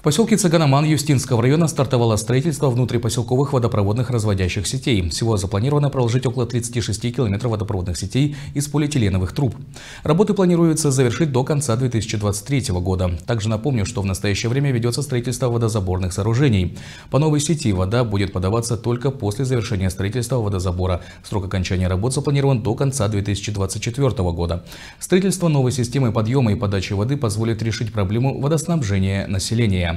В поселке Цаганаман Юстинского района стартовало строительство внутрипоселковых водопроводных разводящих сетей. Всего запланировано проложить около 36 километров водопроводных сетей из полиэтиленовых труб. Работы планируется завершить до конца 2023 года. Также напомню, что в настоящее время ведется строительство водозаборных сооружений. По новой сети вода будет подаваться только после завершения строительства водозабора. Срок окончания работ запланирован до конца 2024 года. Строительство новой системы подъема и подачи воды позволит решить проблему водоснабжения населения.